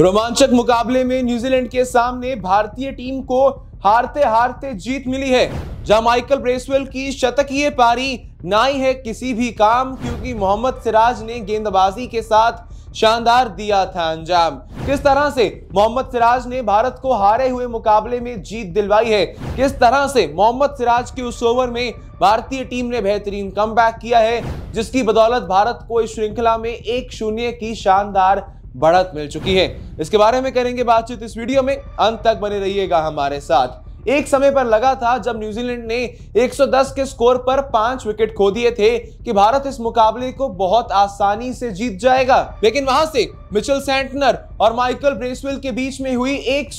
रोमांचक मुकाबले में न्यूजीलैंड के सामने भारतीय टीम को हारते हारते जीत मिली है जहां माइकल ब्रेसवेल की शतकीय पारी ना ही है किसी भी काम क्योंकि मोहम्मद सिराज ने गेंदबाजी के साथ शानदार दिया था अंजाम किस तरह से मोहम्मद सिराज ने भारत को हारे हुए मुकाबले में जीत दिलवाई है किस तरह से मोहम्मद सिराज के उस ओवर में भारतीय टीम ने बेहतरीन कम किया है जिसकी बदौलत भारत को इस श्रृंखला में एक शून्य की शानदार बढ़त मिल चुकी है इसके बारे में करेंगे बातचीत इस वीडियो में अंत तक बने रहिएगा हमारे साथ एक समय पर लगा था जब न्यूजीलैंड ने 110 के स्कोर पर पांच विकेट खो दिए थे कि भारत इस मुकाबले को बहुत आसानी से जीत जाएगा लेकिन वहां से मिचेल सैंटनर और माइकल ब्रेसवेल के बीच में हुई एक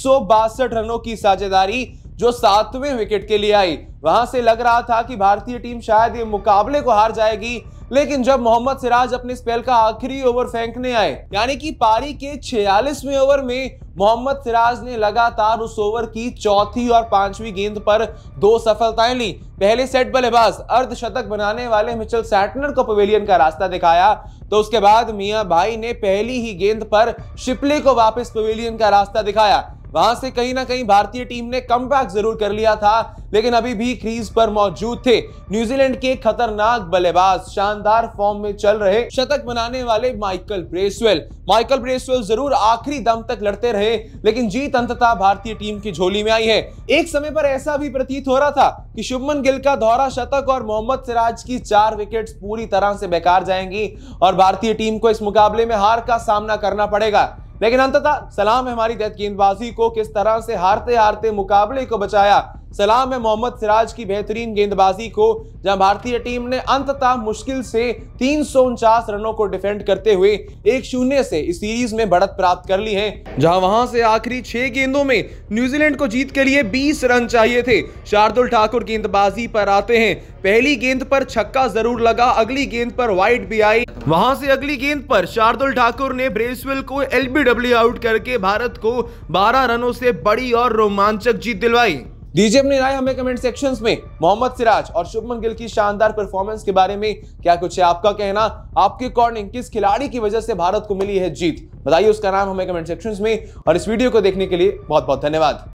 रनों की साझेदारी जो सातवें विकेट के लिए आई वहां से लग रहा था कि भारतीय टीम शायद ये मुकाबले को हार जाएगी लेकिन जब मोहम्मद सिराज अपने स्पेल का आखिरी ओवर फेंकने आए यानी कि पारी के 46वें ओवर में मोहम्मद सिराज ने लगातार उस ओवर की चौथी और पांचवी गेंद पर दो सफलताएं ली पहले सेट बल्लेबाज अर्धशतक बनाने वाले मिचल सैटनर को पवेलियन का रास्ता दिखाया तो उसके बाद मियां भाई ने पहली ही गेंद पर शिपले को वापस पवेलियन का रास्ता दिखाया वहां से कहीं ना कहीं भारतीय टीम ने कम जरूर कर लिया था लेकिन अभी भी क्रीज पर मौजूद थे न्यूजीलैंड के खतरनाक बल्लेबाज शानदार फॉर्म में चल रहे शतक बनाने वाले माइकल ब्रेसवेल माइकल ब्रेसवेल जरूर आखिरी दम तक लड़ते रहे लेकिन जीत अंततः भारतीय टीम की झोली में आई है एक समय पर ऐसा भी प्रतीत हो रहा था कि शुभमन गिल का दोहरा शतक और मोहम्मद सिराज की चार विकेट पूरी तरह से बेकार जाएंगी और भारतीय टीम को इस मुकाबले में हार का सामना करना पड़ेगा लेकिन अंततः सलाम है हमारी दैत गेंदबाजी को किस तरह से हारते हारते मुकाबले को बचाया सलाम है मोहम्मद सिराज की बेहतरीन गेंदबाजी को जहां भारतीय टीम ने अंततः मुश्किल से तीन रनों को डिफेंड करते हुए एक शून्य से इस सीरीज में बढ़त प्राप्त कर ली है जहां वहां से आखिरी छह गेंदों में न्यूजीलैंड को जीत के लिए 20 रन चाहिए थे शार्दुल ठाकुर गेंदबाजी पर आते हैं पहली गेंद पर छक्का जरूर लगा अगली गेंद पर वाइट भी आई वहां से अगली गेंद पर शार्दुल ठाकुर ने ब्रेसवेल को एलबीडब्ल्यू आउट करके भारत को 12 रनों से बड़ी और रोमांचक जीत दिलवाई दीजिए अपनी राय हमें कमेंट सेक्शन में मोहम्मद सिराज और शुभमन गिल की शानदार परफॉर्मेंस के बारे में क्या कुछ है आपका कहना आपके अकॉर्डिंग किस खिलाड़ी की वजह से भारत को मिली है जीत बताइए उसका नाम हमें कमेंट सेक्शन में और इस वीडियो को देखने के लिए बहुत बहुत धन्यवाद